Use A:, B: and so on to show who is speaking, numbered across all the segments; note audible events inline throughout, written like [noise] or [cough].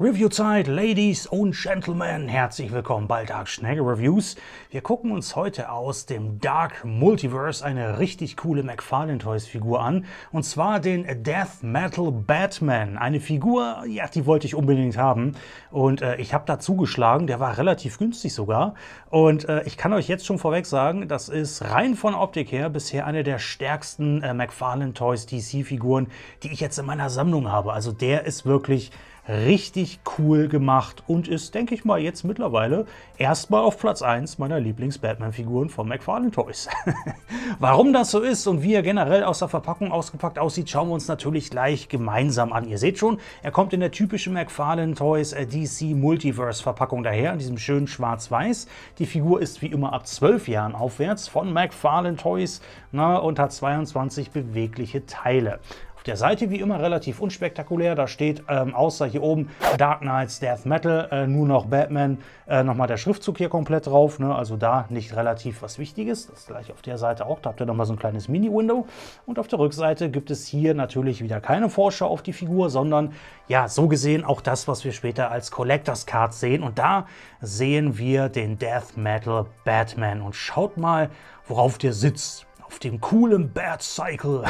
A: Reviewzeit, Ladies und Gentlemen, herzlich willkommen bei Dark Schnecke Reviews. Wir gucken uns heute aus dem Dark Multiverse eine richtig coole McFarlane Toys Figur an, und zwar den Death Metal Batman. Eine Figur, ja, die wollte ich unbedingt haben und äh, ich habe da zugeschlagen, der war relativ günstig sogar und äh, ich kann euch jetzt schon vorweg sagen, das ist rein von Optik her bisher eine der stärksten äh, McFarlane Toys DC Figuren, die ich jetzt in meiner Sammlung habe. Also der ist wirklich richtig cool gemacht und ist, denke ich mal, jetzt mittlerweile erstmal auf Platz 1 meiner Lieblings-Batman-Figuren von McFarlane Toys. [laughs] Warum das so ist und wie er generell aus der Verpackung ausgepackt aussieht, schauen wir uns natürlich gleich gemeinsam an. Ihr seht schon, er kommt in der typischen McFarlane Toys äh, DC Multiverse-Verpackung daher, in diesem schönen Schwarz-Weiß. Die Figur ist wie immer ab 12 Jahren aufwärts von McFarlane Toys na, und hat 22 bewegliche Teile der Seite wie immer relativ unspektakulär. Da steht ähm, außer hier oben Dark Knights Death Metal, äh, nur noch Batman, äh, nochmal der Schriftzug hier komplett drauf. Ne? Also da nicht relativ was Wichtiges. Das ist gleich auf der Seite auch. Da habt ihr nochmal so ein kleines Mini-Window. Und auf der Rückseite gibt es hier natürlich wieder keine Vorschau auf die Figur, sondern ja, so gesehen auch das, was wir später als Collectors Card sehen. Und da sehen wir den Death Metal Batman. Und schaut mal, worauf der sitzt auf dem coolen Bad Cycle.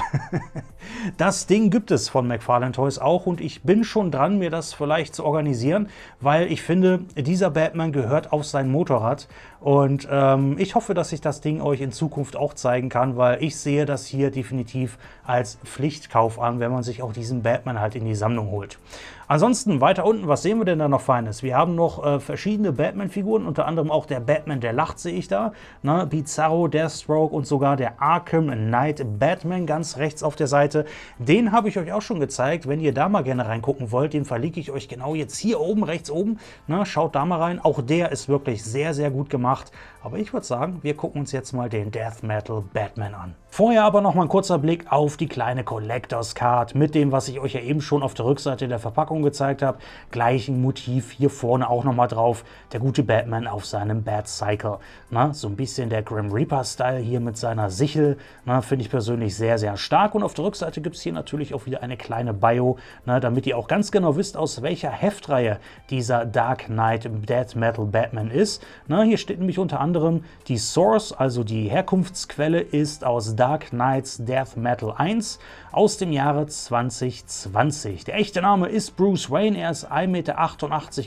A: [laughs] das Ding gibt es von McFarlane Toys auch und ich bin schon dran, mir das vielleicht zu organisieren, weil ich finde, dieser Batman gehört auf sein Motorrad und ähm, ich hoffe, dass ich das Ding euch in Zukunft auch zeigen kann, weil ich sehe das hier definitiv als Pflichtkauf an, wenn man sich auch diesen Batman halt in die Sammlung holt. Ansonsten weiter unten, was sehen wir denn da noch Feines? Wir haben noch äh, verschiedene Batman-Figuren, unter anderem auch der Batman, der lacht, sehe ich da. Ne? Bizarro, Deathstroke und sogar der Arkham Knight Batman ganz rechts auf der Seite. Den habe ich euch auch schon gezeigt. Wenn ihr da mal gerne reingucken wollt, den verlinke ich euch genau jetzt hier oben, rechts oben. Ne? Schaut da mal rein. Auch der ist wirklich sehr, sehr gut gemacht. Aber ich würde sagen, wir gucken uns jetzt mal den Death Metal Batman an. Vorher aber noch mal ein kurzer Blick auf die kleine Collectors Card mit dem, was ich euch ja eben schon auf der Rückseite der Verpackung gezeigt habe. Gleichen Motiv hier vorne auch noch mal drauf. Der gute Batman auf seinem Bat Cycle. Na, so ein bisschen der Grim Reaper Style hier mit seiner Sichel. Finde ich persönlich sehr, sehr stark. Und auf der Rückseite gibt es hier natürlich auch wieder eine kleine Bio, na, damit ihr auch ganz genau wisst, aus welcher Heftreihe dieser Dark Knight Death Metal Batman ist. Na, hier steht nämlich unter anderem anderem, die Source, also die Herkunftsquelle, ist aus Dark Knights Death Metal 1 aus dem Jahre 2020. Der echte Name ist Bruce Wayne, er ist 1,88 Meter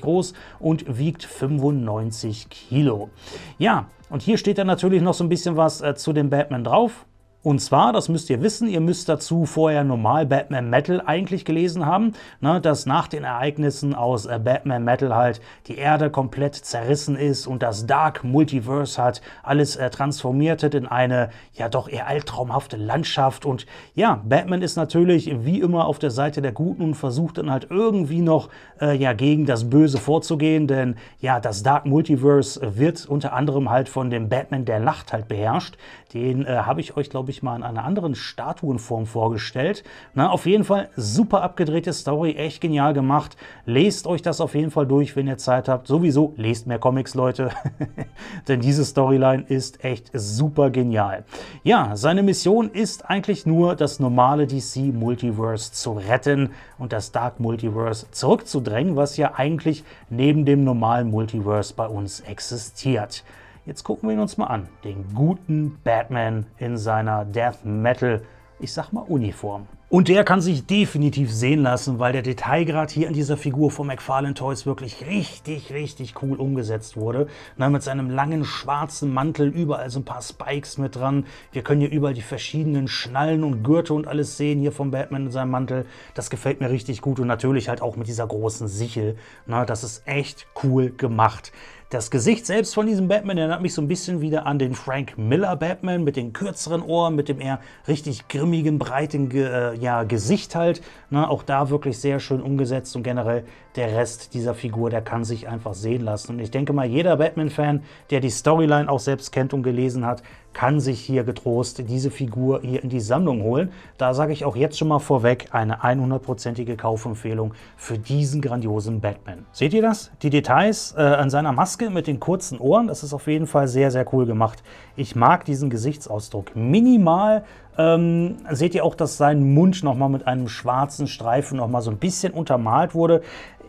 A: groß und wiegt 95 Kilo. Ja, und hier steht dann natürlich noch so ein bisschen was äh, zu dem Batman drauf. Und zwar, das müsst ihr wissen, ihr müsst dazu vorher normal Batman Metal eigentlich gelesen haben, ne, dass nach den Ereignissen aus äh, Batman Metal halt die Erde komplett zerrissen ist und das Dark Multiverse hat alles äh, transformiert in eine ja doch eher albtraumhafte Landschaft. Und ja, Batman ist natürlich wie immer auf der Seite der Guten und versucht dann halt irgendwie noch äh, ja gegen das Böse vorzugehen, denn ja, das Dark Multiverse wird unter anderem halt von dem Batman der Nacht halt beherrscht. Den äh, habe ich euch, glaube ich, habe ich mal in einer anderen Statuenform vorgestellt. Na, auf jeden Fall super abgedrehte Story, echt genial gemacht. Lest euch das auf jeden Fall durch, wenn ihr Zeit habt. Sowieso lest mehr Comics, Leute, [laughs] denn diese Storyline ist echt super genial. Ja, seine Mission ist eigentlich nur, das normale DC-Multiverse zu retten und das Dark Multiverse zurückzudrängen, was ja eigentlich neben dem normalen Multiverse bei uns existiert. Jetzt gucken wir ihn uns mal an, den guten Batman in seiner Death Metal, ich sag mal Uniform. Und der kann sich definitiv sehen lassen, weil der Detailgrad hier in dieser Figur von McFarlane Toys wirklich richtig, richtig cool umgesetzt wurde. Na, mit seinem langen schwarzen Mantel überall so ein paar Spikes mit dran. Wir können hier überall die verschiedenen Schnallen und Gürtel und alles sehen hier vom Batman in seinem Mantel. Das gefällt mir richtig gut und natürlich halt auch mit dieser großen Sichel. Na, das ist echt cool gemacht. Das Gesicht selbst von diesem Batman erinnert mich so ein bisschen wieder an den Frank Miller Batman mit den kürzeren Ohren, mit dem eher richtig grimmigen, breiten äh, ja, Gesicht halt. Ne? Auch da wirklich sehr schön umgesetzt und generell der Rest dieser Figur, der kann sich einfach sehen lassen. Und ich denke mal, jeder Batman-Fan, der die Storyline auch selbst kennt und gelesen hat, kann sich hier getrost diese Figur hier in die Sammlung holen. Da sage ich auch jetzt schon mal vorweg eine 100%ige Kaufempfehlung für diesen grandiosen Batman. Seht ihr das? Die Details äh, an seiner Maske mit den kurzen Ohren, das ist auf jeden Fall sehr, sehr cool gemacht. Ich mag diesen Gesichtsausdruck minimal. Ähm, seht ihr auch, dass sein Mund nochmal mit einem schwarzen Streifen nochmal so ein bisschen untermalt wurde.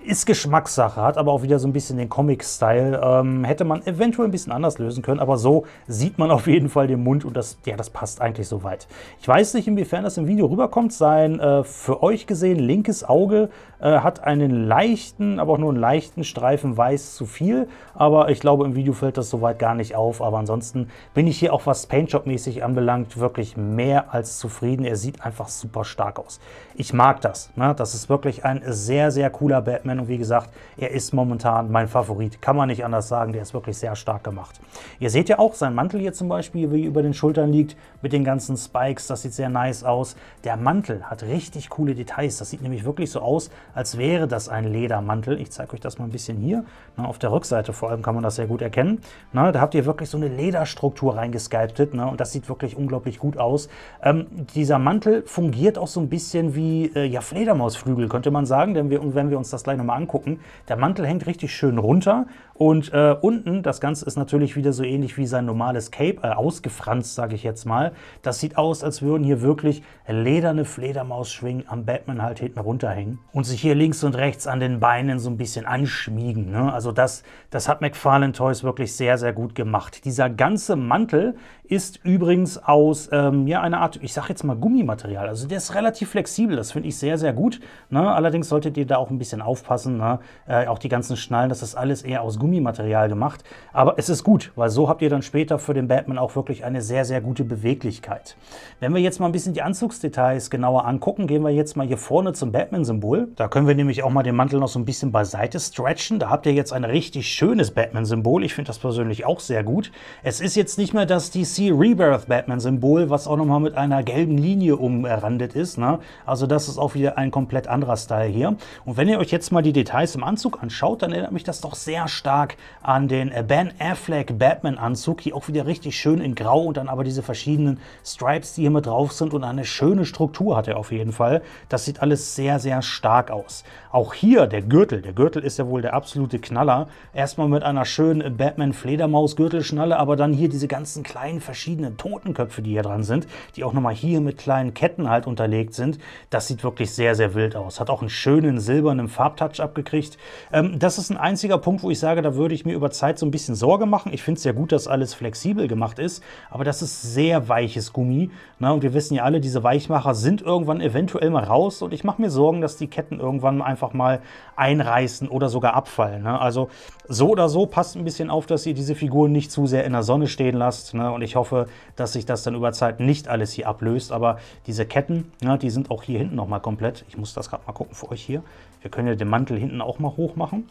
A: Ist Geschmackssache, hat aber auch wieder so ein bisschen den Comic-Style. Ähm, hätte man eventuell ein bisschen anders lösen können, aber so sieht man auf jeden Fall den Mund und das, ja, das passt eigentlich soweit. Ich weiß nicht, inwiefern das im Video rüberkommt. Sein äh, für euch gesehen linkes Auge äh, hat einen leichten, aber auch nur einen leichten Streifen weiß zu viel. Aber ich glaube, im Video fällt das soweit gar nicht auf. Aber ansonsten bin bin ich hier auch was Paintjob-mäßig anbelangt wirklich mehr als zufrieden. Er sieht einfach super stark aus. Ich mag das. Ne? Das ist wirklich ein sehr, sehr cooler Batman und wie gesagt, er ist momentan mein Favorit. Kann man nicht anders sagen, der ist wirklich sehr stark gemacht. Ihr seht ja auch seinen Mantel hier zum Beispiel, wie über den Schultern liegt, mit den ganzen Spikes, das sieht sehr nice aus. Der Mantel hat richtig coole Details, das sieht nämlich wirklich so aus, als wäre das ein Ledermantel. Ich zeige euch das mal ein bisschen hier. Na, ne, auf der Rückseite vor allem kann man das sehr gut erkennen. Na, ne, da habt ihr wirklich so eine Lederstruktur Struktur reingesculptet ne? und das sieht wirklich unglaublich gut aus. Ähm, dieser Mantel fungiert auch so ein bisschen wie äh, ja, Fledermausflügel, könnte man sagen, denn wir, wenn wir uns das gleich nochmal angucken, der Mantel hängt richtig schön runter und äh, unten, das Ganze ist natürlich wieder so ähnlich wie sein normales Cape, äh, ausgefranst, sage ich jetzt mal. Das sieht aus, als würden hier wirklich lederne Fledermausschwingen am Batman halt hinten runterhängen und sich hier links und rechts an den Beinen so ein bisschen anschmiegen. Ne? Also das, das hat McFarlane Toys wirklich sehr, sehr gut gemacht. Dieser ganze Mantel Mantel ist übrigens aus ähm, ja, einer Art, ich sage jetzt mal Gummimaterial. Also der ist relativ flexibel, das finde ich sehr, sehr gut. Ne? Allerdings solltet ihr da auch ein bisschen aufpassen. Ne? Äh, auch die ganzen Schnallen, das ist alles eher aus Gummimaterial gemacht. Aber es ist gut, weil so habt ihr dann später für den Batman auch wirklich eine sehr, sehr gute Beweglichkeit. Wenn wir jetzt mal ein bisschen die Anzugsdetails genauer angucken, gehen wir jetzt mal hier vorne zum Batman-Symbol. Da können wir nämlich auch mal den Mantel noch so ein bisschen beiseite stretchen. Da habt ihr jetzt ein richtig schönes Batman-Symbol. Ich finde das persönlich auch sehr gut. Es ist jetzt nicht nicht mehr das DC Rebirth Batman-Symbol, was auch nochmal mit einer gelben Linie umrandet ist. Ne? Also das ist auch wieder ein komplett anderer Style hier. Und wenn ihr euch jetzt mal die Details im Anzug anschaut, dann erinnert mich das doch sehr stark an den äh, Ben Affleck Batman-Anzug. Hier auch wieder richtig schön in Grau und dann aber diese verschiedenen Stripes, die hier mit drauf sind. Und eine schöne Struktur hat er auf jeden Fall. Das sieht alles sehr, sehr stark aus. Auch hier der Gürtel. Der Gürtel ist ja wohl der absolute Knaller. Erstmal mit einer schönen Batman-Fledermaus-Gürtelschnalle, aber dann hier diese ganzen kleinen verschiedenen Totenköpfe, die hier dran sind, die auch nochmal hier mit kleinen Ketten halt unterlegt sind, das sieht wirklich sehr, sehr wild aus. Hat auch einen schönen silbernen Farbtouch abgekriegt. Ähm, das ist ein einziger Punkt, wo ich sage, da würde ich mir über Zeit so ein bisschen Sorge machen. Ich finde es ja gut, dass alles flexibel gemacht ist, aber das ist sehr weiches Gummi. Na, ne? und wir wissen ja alle, diese Weichmacher sind irgendwann eventuell mal raus und ich mache mir Sorgen, dass die Ketten irgendwann einfach mal einreißen oder sogar abfallen. Ne? Also so oder so passt ein bisschen auf, dass ihr diese Figuren nicht zu sehr in der Sonne stehen lasst lasst. Ne? Und ich hoffe, dass sich das dann über Zeit nicht alles hier ablöst. Aber diese Ketten, ne, die sind auch hier hinten nochmal komplett. Ich muss das gerade mal gucken für euch hier. Wir können ja den Mantel hinten auch mal hoch machen.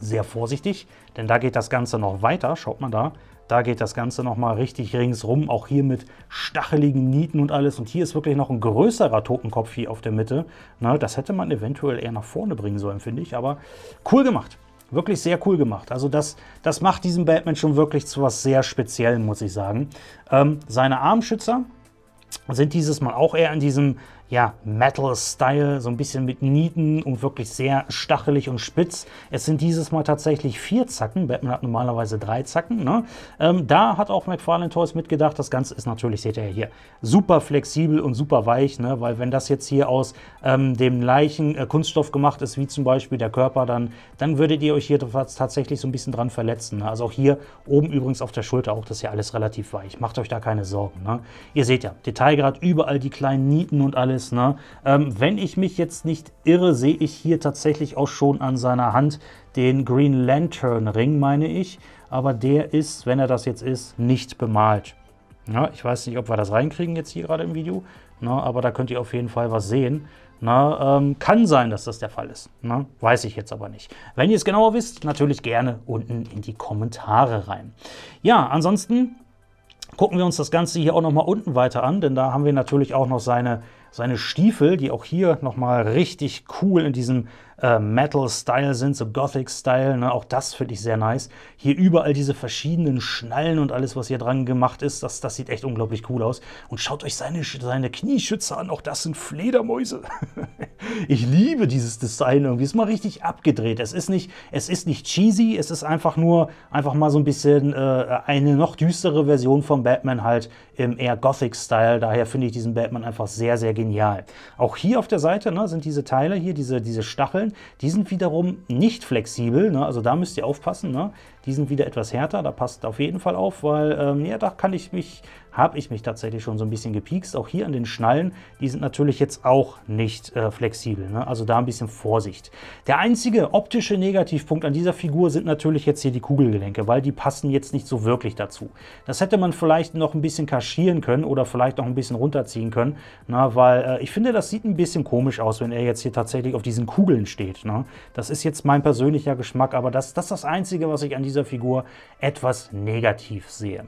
A: Sehr vorsichtig, denn da geht das Ganze noch weiter. Schaut mal da. Da geht das Ganze nochmal richtig ringsrum, auch hier mit stacheligen Nieten und alles. Und hier ist wirklich noch ein größerer Totenkopf hier auf der Mitte. Na, ne, das hätte man eventuell eher nach vorne bringen sollen, finde ich. Aber cool gemacht wirklich sehr cool gemacht. Also das, das macht diesen Batman schon wirklich zu was sehr Speziellen, muss ich sagen. Ähm, seine Armschützer sind dieses Mal auch eher in diesem ja, Metal-Style, so ein bisschen mit Nieten und wirklich sehr stachelig und spitz. Es sind dieses Mal tatsächlich vier Zacken. Batman hat normalerweise drei Zacken. Ne? Ähm, da hat auch McFarlane Toys mitgedacht. Das Ganze ist natürlich, seht ihr hier, super flexibel und super weich, ne? weil wenn das jetzt hier aus ähm, dem leichen äh, Kunststoff gemacht ist, wie zum Beispiel der Körper, dann, dann würdet ihr euch hier tatsächlich so ein bisschen dran verletzen. Ne? Also auch hier oben übrigens auf der Schulter auch, das ist ja alles relativ weich. Macht euch da keine Sorgen. Ne? Ihr seht ja, Detail 2 Grad, überall die kleinen Nieten und alles. Ne? Ähm, wenn ich mich jetzt nicht irre, sehe ich hier tatsächlich auch schon an seiner Hand den Green Lantern Ring, meine ich. Aber der ist, wenn er das jetzt ist, nicht bemalt. Ja, ich weiß nicht, ob wir das reinkriegen jetzt hier gerade im Video, na, ne? aber da könnt ihr auf jeden Fall was sehen. Na, ähm, kann sein, dass das der Fall ist. Na, ne? weiß ich jetzt aber nicht. Wenn ihr es genauer wisst, natürlich gerne unten in die Kommentare rein. Ja, ansonsten gucken wir uns das Ganze hier auch nochmal unten weiter an, denn da haben wir natürlich auch noch seine seine Stiefel, die auch hier nochmal richtig cool in diesem äh, Metal-Style sind, so Gothic-Style, ne? auch das finde ich sehr nice. Hier überall diese verschiedenen Schnallen und alles, was hier dran gemacht ist, das, das sieht echt unglaublich cool aus. Und schaut euch seine, seine Knieschützer an, auch das sind Fledermäuse. [laughs] ich liebe dieses Design irgendwie, ist mal richtig abgedreht. Es ist nicht, es ist nicht cheesy, es ist einfach nur, einfach mal so ein bisschen äh, eine noch düstere Version von Batman halt im eher Gothic-Style. Daher finde ich diesen Batman einfach sehr, sehr genial genial. Auch hier auf der Seite ne, sind diese Teile hier, diese, diese Stacheln, die sind wiederum nicht flexibel. Ne? Also da müsst ihr aufpassen. Ne? Die sind wieder etwas härter, da passt auf jeden Fall auf, weil ähm, ja, da kann ich mich, habe ich mich tatsächlich schon so ein bisschen gepiekst. Auch hier an den Schnallen, die sind natürlich jetzt auch nicht äh, flexibel, ne? also da ein bisschen Vorsicht. Der einzige optische Negativpunkt an dieser Figur sind natürlich jetzt hier die Kugelgelenke, weil die passen jetzt nicht so wirklich dazu. Das hätte man vielleicht noch ein bisschen kaschieren können oder vielleicht auch ein bisschen runterziehen können, na, weil äh, ich finde, das sieht ein bisschen komisch aus, wenn er jetzt hier tatsächlich auf diesen Kugeln steht. Ne? Das ist jetzt mein persönlicher Geschmack, aber das, das ist das Einzige, was ich an diesem dieser Figur etwas negativ sehe.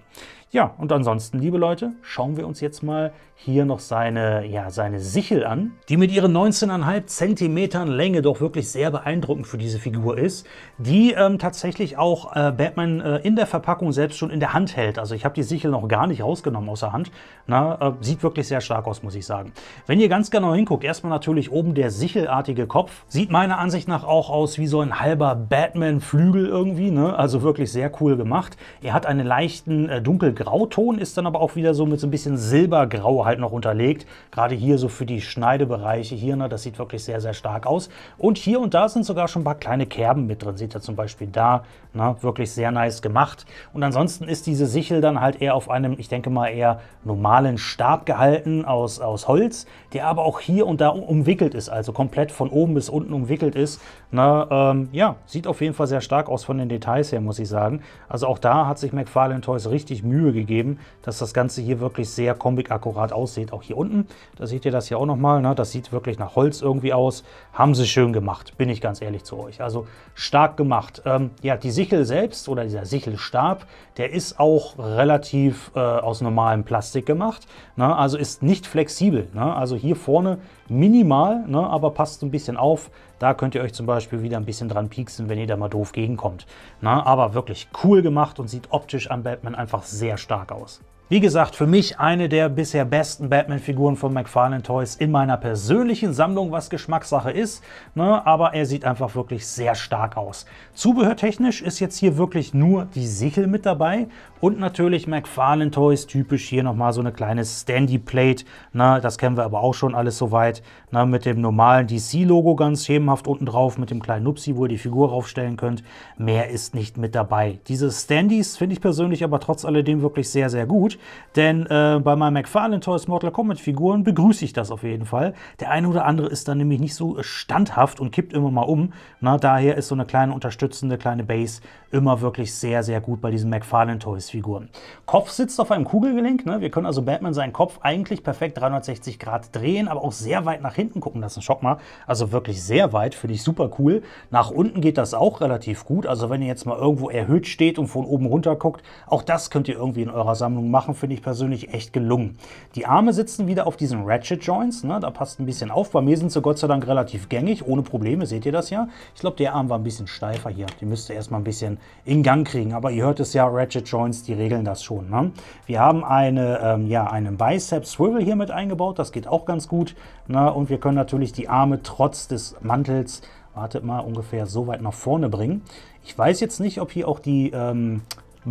A: Ja, und ansonsten, liebe Leute, schauen wir uns jetzt mal hier noch seine, ja, seine Sichel an, die mit ihren 19,5 Zentimetern Länge doch wirklich sehr beeindruckend für diese Figur ist, die ähm, tatsächlich auch äh, Batman äh, in der Verpackung selbst schon in der Hand hält. Also ich habe die Sichel noch gar nicht rausgenommen aus der Hand. Na, äh, sieht wirklich sehr stark aus, muss ich sagen. Wenn ihr ganz genau hinguckt, erstmal natürlich oben der sichelartige Kopf. Sieht meiner Ansicht nach auch aus wie so ein halber Batman-Flügel irgendwie. Ne? Also wirklich sehr cool gemacht. Er hat einen leichten äh, dunkelgrauen Grauton ist dann aber auch wieder so mit so ein bisschen Silbergrau halt noch unterlegt. Gerade hier so für die Schneidebereiche hier, ne, das sieht wirklich sehr, sehr stark aus. Und hier und da sind sogar schon ein paar kleine Kerben mit drin. Seht ihr zum Beispiel da, ne, wirklich sehr nice gemacht. Und ansonsten ist diese Sichel dann halt eher auf einem, ich denke mal eher normalen Stab gehalten aus, aus Holz, der aber auch hier und da umwickelt ist, also komplett von oben bis unten umwickelt ist. Ne, ähm, ja, sieht auf jeden Fall sehr stark aus von den Details her, muss ich sagen. Also auch da hat sich McFarlane Toys richtig Mühe Mühe gegeben, dass das Ganze hier wirklich sehr comic-akkurat aussieht. Auch hier unten, da seht ihr das hier auch nochmal, ne? das sieht wirklich nach Holz irgendwie aus. Haben sie schön gemacht, bin ich ganz ehrlich zu euch. Also stark gemacht. Ähm, ja, die Sichel selbst oder dieser Sichelstab, der ist auch relativ äh, aus normalem Plastik gemacht. Ne? Also ist nicht flexibel. Ne? Also hier vorne minimal, ne, aber passt ein bisschen auf. Da könnt ihr euch zum Beispiel wieder ein bisschen dran pieksen, wenn ihr da mal doof gegenkommt. Ne, aber wirklich cool gemacht und sieht optisch an Batman einfach sehr stark aus. Wie gesagt, für mich eine der bisher besten Batman-Figuren von McFarlane Toys in meiner persönlichen Sammlung, was Geschmackssache ist, ne, aber er sieht einfach wirklich sehr stark aus. Zubehörtechnisch ist jetzt hier wirklich nur die Sichel mit dabei und natürlich McFarlane Toys typisch hier nochmal so eine kleine Standy-Plate, ne, das kennen wir aber auch schon alles soweit, ne, mit dem normalen DC-Logo ganz schemenhaft unten drauf, mit dem kleinen Nupsi, wo ihr die Figur raufstellen könnt. Mehr ist nicht mit dabei. Diese Standys finde ich persönlich aber trotz alledem wirklich sehr, sehr gut denn äh, bei meinen McFarlane Toys Mortal Kombat Figuren begrüße ich das auf jeden Fall. Der eine oder andere ist dann nämlich nicht so äh, standhaft und kippt immer mal um. Na, daher ist so eine kleine unterstützende kleine Base immer wirklich sehr, sehr gut bei diesen McFarlane Toys Figuren. Kopf sitzt auf einem Kugelgelenk. Ne? Wir können also Batman seinen Kopf eigentlich perfekt 360 Grad drehen, aber auch sehr weit nach hinten gucken lassen. Schock mal. Also wirklich sehr weit, finde ich super cool. Nach unten geht das auch relativ gut. Also wenn ihr jetzt mal irgendwo erhöht steht und von oben runter guckt, auch das könnt ihr irgendwie in eurer Sammlung machen machen, finde ich persönlich echt gelungen. Die Arme sitzen wieder auf diesen Ratchet-Joints, ne? da passt ein bisschen auf. Bei mir sind sie Gott sei Dank relativ gängig, ohne Probleme, seht ihr das ja. Ich glaube, der Arm war ein bisschen steifer hier. Die müsste erstmal ein bisschen in Gang kriegen, aber ihr hört es ja, Ratchet-Joints, die regeln das schon. Ne? Wir haben eine, ähm, ja, einen Bicep-Swivel hier mit eingebaut, das geht auch ganz gut. Ne? Und wir können natürlich die Arme trotz des Mantels wartet mal, ungefähr so weit nach vorne bringen. Ich weiß jetzt nicht, ob hier auch die ähm,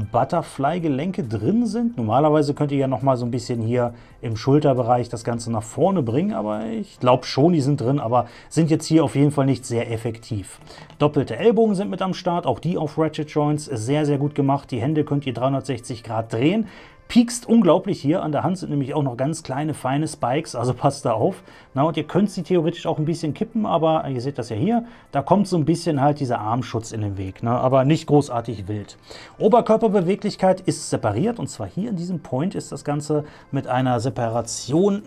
A: Butterfly-Gelenke drin sind. Normalerweise könnt ihr ja noch mal so ein bisschen hier im Schulterbereich das Ganze nach vorne bringen, aber ich glaube schon, die sind drin, aber sind jetzt hier auf jeden Fall nicht sehr effektiv. Doppelte Ellbogen sind mit am Start, auch die auf Ratchet Joints, sehr, sehr gut gemacht. Die Hände könnt ihr 360 Grad drehen piekst unglaublich hier. An der Hand sind nämlich auch noch ganz kleine, feine Spikes, also [laughs] passt da auf. Na, und ihr könnt sie theoretisch auch ein bisschen kippen, aber ihr seht das ja hier, da kommt so ein bisschen halt dieser Armschutz in den Weg, ne? aber nicht großartig wild. Oberkörperbeweglichkeit ist separiert und zwar hier in diesem Point ist das Ganze mit einer Separation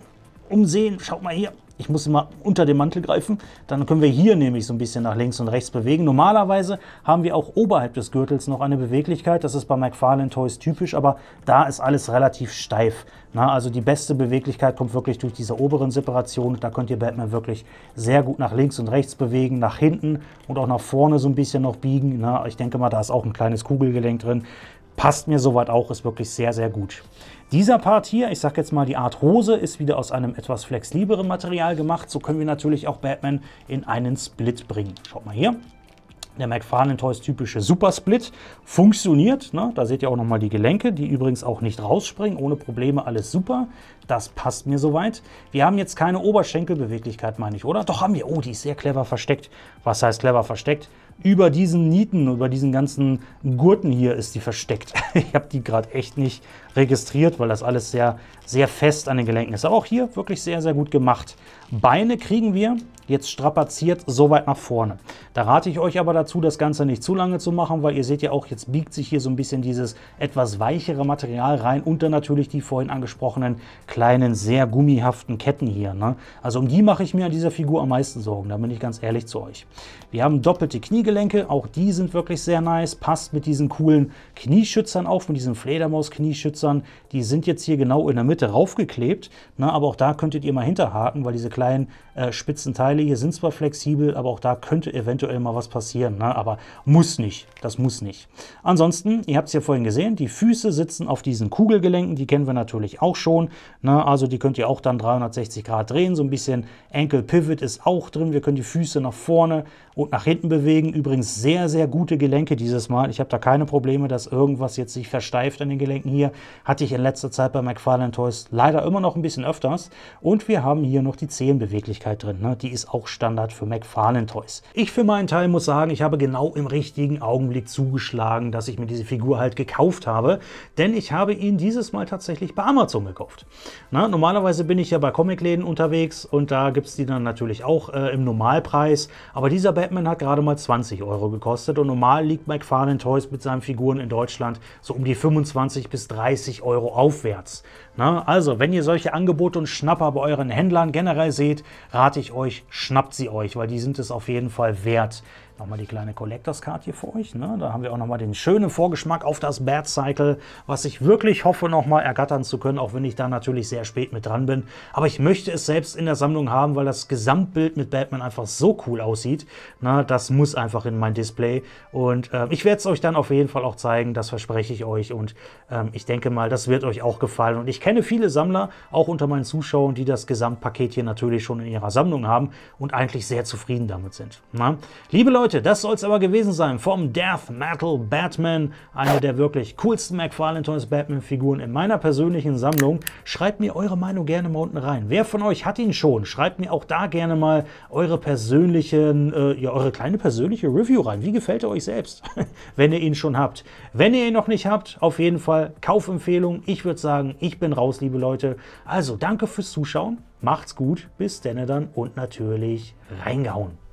A: umsehen. Schaut mal hier, ich muss immer unter den Mantel greifen, dann können wir hier nämlich so ein bisschen nach links und rechts bewegen. Normalerweise haben wir auch oberhalb des Gürtels noch eine Beweglichkeit, das ist bei McFarlane Toys typisch, aber da ist alles relativ steif. Na, also die beste Beweglichkeit kommt wirklich durch diese oberen Separation. da könnt ihr Batman wirklich sehr gut nach links und rechts bewegen, nach hinten und auch nach vorne so ein bisschen noch biegen. Na, ich denke mal, da ist auch ein kleines Kugelgelenk drin passt mir soweit auch, ist wirklich sehr, sehr gut. Dieser Part hier, ich sag jetzt mal, die Art Hose ist wieder aus einem etwas flexibleren Material gemacht. So können wir natürlich auch Batman in einen Split bringen. Schaut mal hier. Der McFarlane Toys typische Super Split funktioniert. Ne? Da seht ihr auch nochmal die Gelenke, die übrigens auch nicht rausspringen. Ohne Probleme alles super. Das passt mir soweit. Wir haben jetzt keine Oberschenkelbeweglichkeit, meine ich, oder? Doch haben wir. Oh, die ist sehr clever versteckt. Was heißt clever versteckt? über diesen Nieten, über diesen ganzen Gurten hier ist [laughs] die versteckt. ich habe die gerade echt nicht registriert, weil das alles sehr, sehr fest an den Gelenken ist. Aber auch hier wirklich sehr, sehr gut gemacht. Beine kriegen wir jetzt strapaziert so weit nach vorne. Da rate ich euch aber dazu, das Ganze nicht zu lange zu machen, weil ihr seht ja auch, jetzt biegt sich hier so ein bisschen dieses etwas weichere Material rein und dann natürlich die vorhin angesprochenen kleinen, sehr gummihaften Ketten hier. Ne? Also um die mache ich mir an dieser Figur am meisten Sorgen, da bin ich ganz ehrlich zu euch. Wir haben doppelte Kniegelenke, auch die sind wirklich sehr nice, passt mit diesen coolen Knieschützern auf, mit diesen Fledermaus-Knieschützern. Die sind jetzt hier genau in der Mitte raufgeklebt, ne? aber auch da könntet ihr mal hinterhaken, weil diese kleinen äh, spitzen Teile hier sind zwar flexibel, aber auch da könnte eventuell mal was passieren, ne? aber muss nicht, das muss nicht. Ansonsten, ihr habt es ja vorhin gesehen, die Füße sitzen auf diesen Kugelgelenken, die kennen wir natürlich auch schon, ne? also die könnt ihr auch dann 360 Grad drehen, so ein bisschen Ankle Pivot ist auch drin, wir können die Füße nach vorne und nach hinten bewegen, übrigens sehr, sehr gute Gelenke dieses Mal, ich habe da keine Probleme, das irgendwas jetzt sich versteift an den Gelenken hier, hatte ich in letzter Zeit bei McFarlane Toys leider immer noch ein bisschen öfters. Und wir haben hier noch die Zehenbeweglichkeit drin, ne? die ist auch Standard für McFarlane Toys. Ich für meinen Teil muss sagen, ich habe genau im richtigen Augenblick zugeschlagen, dass ich mir diese Figur halt gekauft habe, denn ich habe ihn dieses Mal tatsächlich bei Amazon gekauft. Na, normalerweise bin ich ja bei Comicläden unterwegs und da gibt es die dann natürlich auch äh, im Normalpreis, aber dieser Batman hat gerade mal 20 Euro gekostet und normal liegt McFarlane Toys mit seinen Figuren in Deutschland Deutschland so um die 25 bis 30 Euro aufwärts. Na, also, wenn ihr solche Angebote und Schnapper bei euren Händlern generell seht, rate ich euch, schnappt sie euch, weil die sind es auf jeden Fall wert. Nochmal die kleine Collectors Card hier für euch. Ne? Da haben wir auch nochmal den schönen Vorgeschmack auf das Bad Cycle, was ich wirklich hoffe, nochmal ergattern zu können, auch wenn ich da natürlich sehr spät mit dran bin. Aber ich möchte es selbst in der Sammlung haben, weil das Gesamtbild mit Batman einfach so cool aussieht. Na, das muss einfach in mein Display. Und äh, ich werde es euch dann auf jeden Fall auch zeigen, das verspreche ich euch. Und äh, ich denke mal, das wird euch auch gefallen. Und ich kenne viele Sammler, auch unter meinen Zuschauern, die das Gesamtpaket hier natürlich schon in ihrer Sammlung haben und eigentlich sehr zufrieden damit sind. Na? Liebe Leute, Leute, das soll es aber gewesen sein vom Death Metal Batman, eine der wirklich coolsten McFarlane Toys Batman Figuren in meiner persönlichen Sammlung. Schreibt mir eure Meinung gerne mal unten rein. Wer von euch hat ihn schon? Schreibt mir auch da gerne mal eure persönlichen, äh, ja, eure kleine persönliche Review rein. Wie gefällt er euch selbst, [laughs] wenn ihr ihn schon habt? Wenn ihr ihn noch nicht habt, auf jeden Fall Kaufempfehlung. Ich würde sagen, ich bin raus, liebe Leute. Also danke fürs Zuschauen. Macht's gut, bis denne dann und natürlich reingehauen.